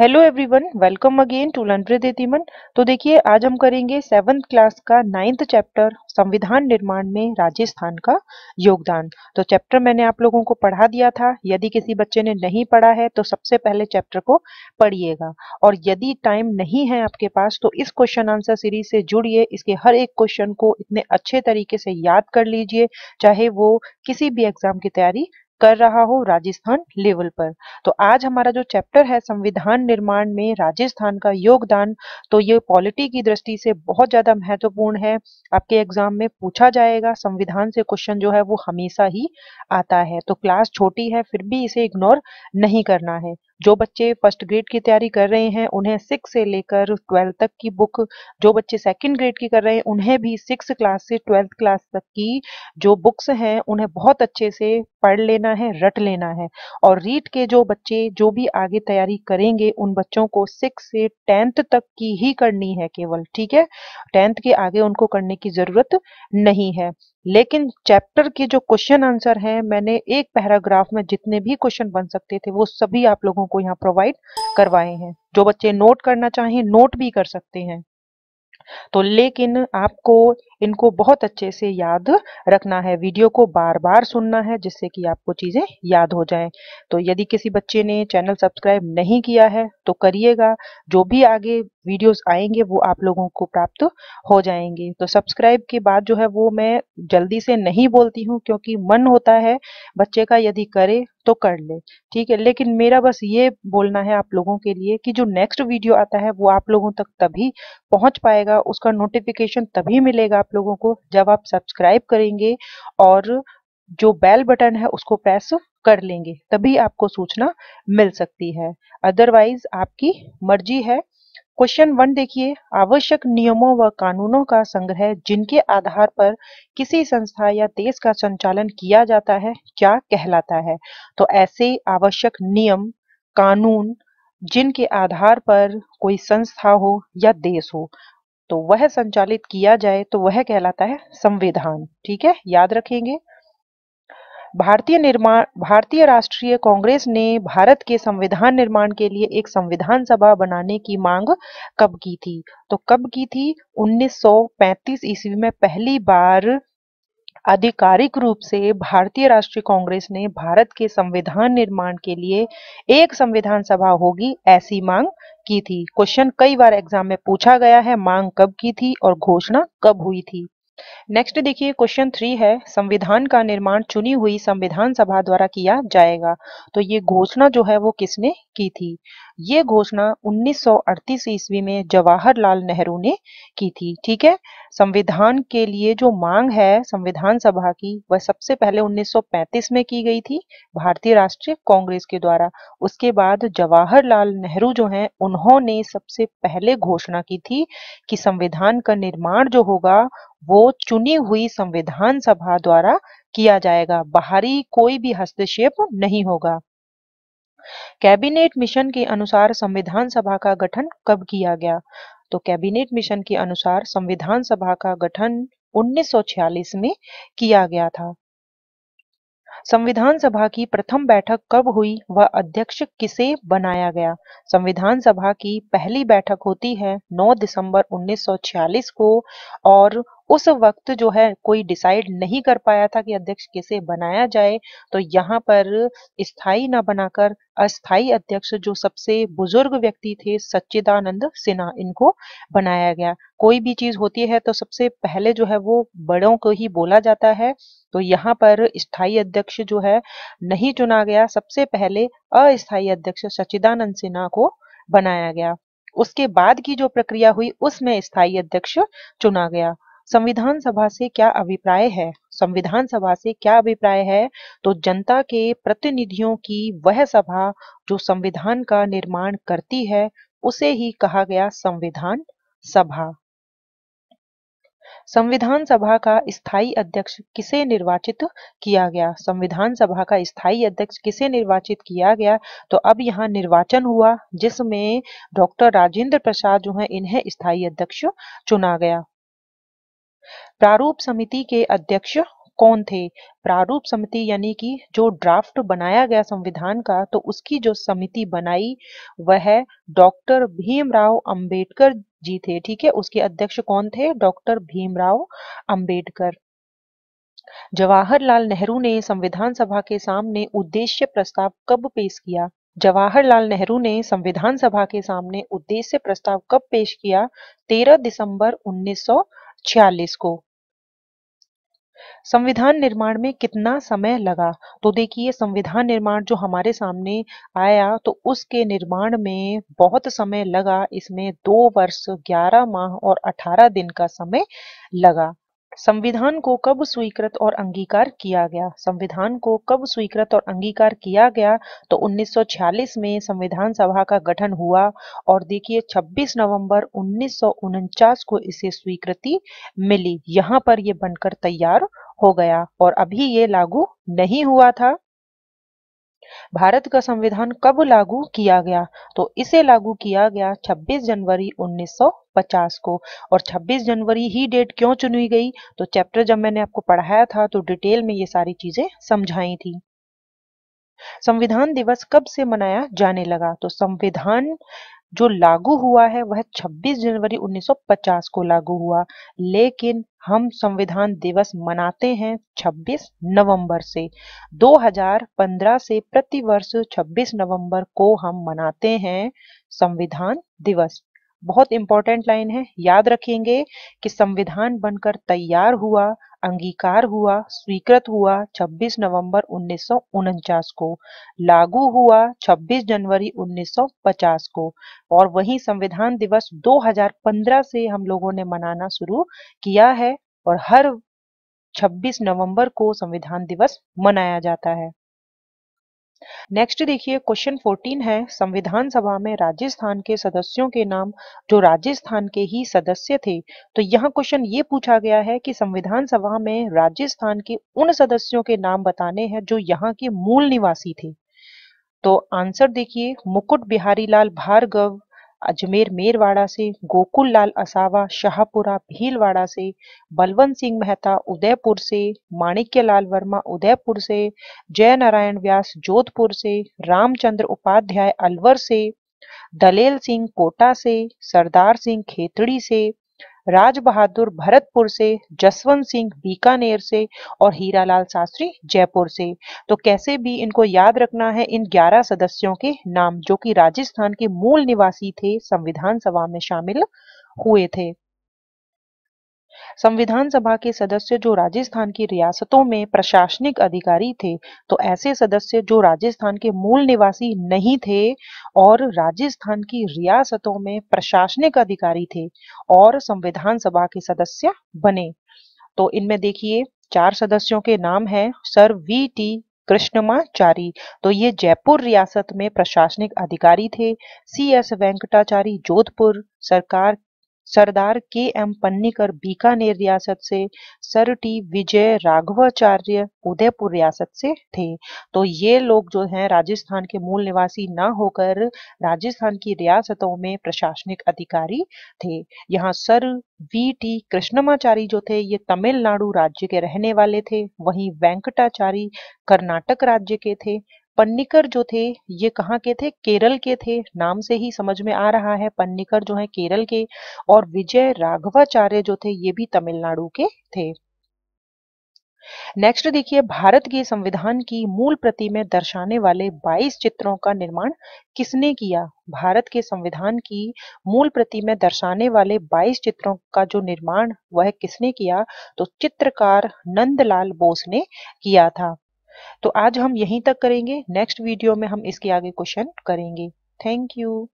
hello everyone welcome again to लंड्रे देतीमन तो देखिए आज हम करेंगे सेवन्थ क्लास का नाइन्थ चैप्टर संविधान निर्माण में राजस्थान का योगदान तो चैप्टर मैंने आप लोगों को पढ़ा दिया था यदि किसी बच्चे ने नहीं पढ़ा है तो सबसे पहले चैप्टर को पढ़िएगा और यदि टाइम नहीं है आपके पास तो इस क्वेश्चन आंसर सीरीज से जुड़िए इसके हर एक क्वेश्चन को इतने अच्छे तरीके से याद कर लीजिए चाहे वो किसी भी एग्जाम की तैयारी कर रहा हो राजस्थान लेवल पर तो आज हमारा जो चैप्टर है संविधान निर्माण में राजस्थान का योगदान तो ये पॉलिटी की दृष्टि से बहुत ज्यादा महत्वपूर्ण है आपके एग्जाम में पूछा जाएगा संविधान से क्वेश्चन जो है वो हमेशा ही आता है तो क्लास छोटी है फिर भी इसे इग्नोर नहीं करना है जो बच्चे फर्स्ट ग्रेड की तैयारी कर रहे हैं उन्हें सिक्स से लेकर ट्वेल्थ तक की बुक जो बच्चे सेकंड ग्रेड की कर रहे हैं उन्हें भी सिक्स क्लास से ट्वेल्थ क्लास तक की जो बुक्स हैं उन्हें बहुत अच्छे से पढ़ लेना है रट लेना है और रीट के जो बच्चे जो भी आगे तैयारी करेंगे उन बच्चों को सिक्स से टेंथ तक की ही करनी है केवल ठीक है टेंथ के आगे उनको करने की ज़रूरत नहीं है लेकिन चैप्टर के जो क्वेश्चन आंसर हैं मैंने एक पैराग्राफ में जितने भी क्वेश्चन बन सकते थे वो सभी आप लोगों को यहाँ प्रोवाइड करवाए हैं जो बच्चे नोट करना चाहें नोट भी कर सकते हैं तो लेकिन आपको इनको बहुत अच्छे से याद रखना है वीडियो को बार बार सुनना है जिससे कि आपको चीज़ें याद हो जाएं तो यदि किसी बच्चे ने चैनल सब्सक्राइब नहीं किया है तो करिएगा जो भी आगे वीडियोस आएंगे वो आप लोगों को प्राप्त हो जाएंगे तो सब्सक्राइब के बाद जो है वो मैं जल्दी से नहीं बोलती हूँ क्योंकि मन होता है बच्चे का यदि करे तो कर ले ठीक है लेकिन मेरा बस ये बोलना है आप लोगों के लिए कि जो नेक्स्ट वीडियो आता है वो आप लोगों तक तभी पहुंच पाएगा उसका नोटिफिकेशन तभी मिलेगा आप लोगों को जब आप सब्सक्राइब करेंगे और जो बेल बटन है उसको प्रेस कर लेंगे तभी आपको सूचना मिल सकती है अदरवाइज आपकी मर्जी है क्वेश्चन वन देखिए आवश्यक नियमों व कानूनों का संग्रह जिनके आधार पर किसी संस्था या देश का संचालन किया जाता है क्या कहलाता है तो ऐसे आवश्यक नियम कानून जिनके आधार पर कोई संस्था हो या देश हो तो वह संचालित किया जाए तो वह कहलाता है संविधान ठीक है याद रखेंगे भारतीय निर्माण भारतीय राष्ट्रीय कांग्रेस ने भारत के संविधान निर्माण के लिए एक संविधान सभा बनाने की मांग कब की थी तो कब की थी 1935 ईस्वी में पहली बार आधिकारिक रूप से भारतीय राष्ट्रीय कांग्रेस ने भारत के संविधान निर्माण के लिए एक संविधान सभा होगी ऐसी मांग की थी क्वेश्चन कई बार एग्जाम में पूछा गया है मांग कब की थी और घोषणा कब हुई थी नेक्स्ट देखिए क्वेश्चन थ्री है संविधान का निर्माण चुनी हुई संविधान सभा द्वारा किया जाएगा तो ये घोषणा जो है वो किसने की थी ये घोषणा 1938 ईस्वी में जवाहरलाल नेहरू ने की थी ठीक है संविधान के लिए जो मांग है संविधान सभा की वह सबसे पहले 1935 में की गई थी भारतीय राष्ट्रीय कांग्रेस के द्वारा उसके बाद जवाहरलाल नेहरू जो हैं उन्होंने सबसे पहले घोषणा की थी कि संविधान का निर्माण जो होगा वो चुनी हुई संविधान सभा द्वारा किया जाएगा बाहरी कोई भी हस्तक्षेप नहीं होगा कैबिनेट मिशन के अनुसार संविधान सभा का गठन कब किया गया तो कैबिनेट मिशन के अनुसार संविधान सभा का गठन 1946 में किया गया था संविधान सभा की प्रथम बैठक कब हुई व अध्यक्ष किसे बनाया गया संविधान सभा की पहली बैठक होती है 9 दिसंबर 1946 को और उस वक्त जो है कोई डिसाइड नहीं कर पाया था कि अध्यक्ष किसे बनाया जाए तो यहाँ पर स्थायी न बनाकर अस्थाई अध्यक्ष जो सबसे बुजुर्ग व्यक्ति थे सच्चिदानंद सिन्हा इनको बनाया गया कोई भी चीज होती है तो सबसे पहले जो है वो बड़ों को ही बोला जाता है तो यहाँ पर स्थायी अध्यक्ष जो है नहीं चुना गया सबसे पहले अस्थायी अध्यक्ष सच्चिदानंद सिन्हा को बनाया गया उसके बाद की जो प्रक्रिया हुई उसमें स्थायी अध्यक्ष चुना गया संविधान सभा से क्या अभिप्राय है संविधान सभा से क्या अभिप्राय है तो जनता के प्रतिनिधियों की वह सभा जो संविधान का निर्माण करती है उसे ही कहा गया संविधान सभा संविधान सभा का स्थायी अध्यक्ष किसे निर्वाचित किया गया संविधान सभा का स्थायी अध्यक्ष किसे निर्वाचित किया गया तो अब यहाँ निर्वाचन हुआ जिसमें डॉक्टर राजेंद्र प्रसाद जो है इन्हें स्थायी अध्यक्ष चुना गया प्रारूप समिति के अध्यक्ष कौन थे प्रारूप समिति यानी कि जो ड्राफ्ट बनाया गया संविधान का तो उसकी जो समिति बनाई वह डॉक्टर भीमराव अंबेडकर जी थे ठीक है उसके अध्यक्ष कौन थे डॉक्टर भीमराव अंबेडकर जवाहरलाल नेहरू ने संविधान सभा के सामने उद्देश्य प्रस्ताव कब पेश किया जवाहरलाल नेहरू ने संविधान सभा के सामने उद्देश्य प्रस्ताव कब पेश किया 13 दिसंबर उन्नीस छियालीस को संविधान निर्माण में कितना समय लगा तो देखिए संविधान निर्माण जो हमारे सामने आया तो उसके निर्माण में बहुत समय लगा इसमें दो वर्ष ग्यारह माह और अठारह दिन का समय लगा संविधान को कब स्वीकृत और अंगीकार किया गया संविधान को कब स्वीकृत और अंगीकार किया गया तो 1946 में संविधान सभा का गठन हुआ और देखिए 26 नवंबर उन्नीस को इसे स्वीकृति मिली यहाँ पर ये बनकर तैयार हो गया और अभी ये लागू नहीं हुआ था भारत का संविधान कब लागू किया गया तो इसे लागू किया गया 26 जनवरी उन्नीस पचास को और छब्बीस जनवरी ही डेट क्यों चुनी गई तो चैप्टर जब मैंने आपको पढ़ाया था तो डिटेल में ये सारी चीजें समझाई थी संविधान दिवस कब से मनाया जाने लगा तो संविधान जो लागू हुआ है वह 26 जनवरी 1950 को लागू हुआ लेकिन हम संविधान दिवस मनाते हैं 26 नवंबर से 2015 से प्रतिवर्ष 26 नवंबर को हम मनाते हैं संविधान दिवस बहुत इंपॉर्टेंट लाइन है याद रखेंगे कि संविधान बनकर तैयार हुआ अंगीकार हुआ स्वीकृत हुआ 26 नवंबर उन्नीस को लागू हुआ 26 जनवरी 1950 को और वही संविधान दिवस 2015 से हम लोगों ने मनाना शुरू किया है और हर 26 नवंबर को संविधान दिवस मनाया जाता है नेक्स्ट देखिए क्वेश्चन 14 है संविधान सभा में राजस्थान के सदस्यों के नाम जो राजस्थान के ही सदस्य थे तो यहाँ क्वेश्चन ये पूछा गया है कि संविधान सभा में राजस्थान के उन सदस्यों के नाम बताने हैं जो यहाँ के मूल निवासी थे तो आंसर देखिए मुकुट बिहारी लाल भार्गव अजमेर मेरवाड़ा से गोकुल लाल असावा शाहपुरा भीलवाड़ा से बलवंत सिंह मेहता उदयपुर से माणिक्य लाल वर्मा उदयपुर से जय नारायण व्यास जोधपुर से रामचंद्र उपाध्याय अलवर से दलेल सिंह कोटा से सरदार सिंह खेतड़ी से राज बहादुर भरतपुर से जसवंत सिंह बीकानेर से और हीरालाल शास्त्री जयपुर से तो कैसे भी इनको याद रखना है इन 11 सदस्यों के नाम जो कि राजस्थान के मूल निवासी थे संविधान सभा में शामिल हुए थे संविधान सभा के सदस्य जो राजस्थान की रियासतों में प्रशासनिक अधिकारी थे तो ऐसे सदस्य जो राजस्थान के मूल निवासी नहीं थे और राजस्थान की रियासतों में प्रशासनिक अधिकारी थे और संविधान सभा के सदस्य बने तो इनमें देखिए चार सदस्यों के नाम है सर वी टी कृष्णमाचारी तो ये जयपुर रियासत में प्रशासनिक अधिकारी थे सी एस वेंकटाचारी जोधपुर सरकार सरदार के एम पन्नीकर बीकानेर रियासत से सर टी विजय राघवाचार्य उदयपुर रियासत से थे तो ये लोग जो हैं राजस्थान के मूल निवासी ना होकर राजस्थान की रियासतों में प्रशासनिक अधिकारी थे यहाँ सर वी टी कृष्णमाचारी जो थे ये तमिलनाडु राज्य के रहने वाले थे वहीं वेंकटाचारी कर्नाटक राज्य के थे पन्निकर जो थे ये कहाँ के थे केरल के थे नाम से ही समझ में आ रहा है पन्निकर जो है केरल के और विजय राघवाचार्य जो थे ये भी तमिलनाडु के थे नेक्स्ट देखिए भारत के संविधान की मूल प्रति में दर्शाने वाले 22 चित्रों का निर्माण किसने किया भारत के संविधान की मूल प्रति में दर्शाने वाले 22 चित्रों का जो निर्माण वह किसने किया तो चित्रकार नंदलाल बोस ने किया था तो आज हम यहीं तक करेंगे नेक्स्ट वीडियो में हम इसके आगे क्वेश्चन करेंगे थैंक यू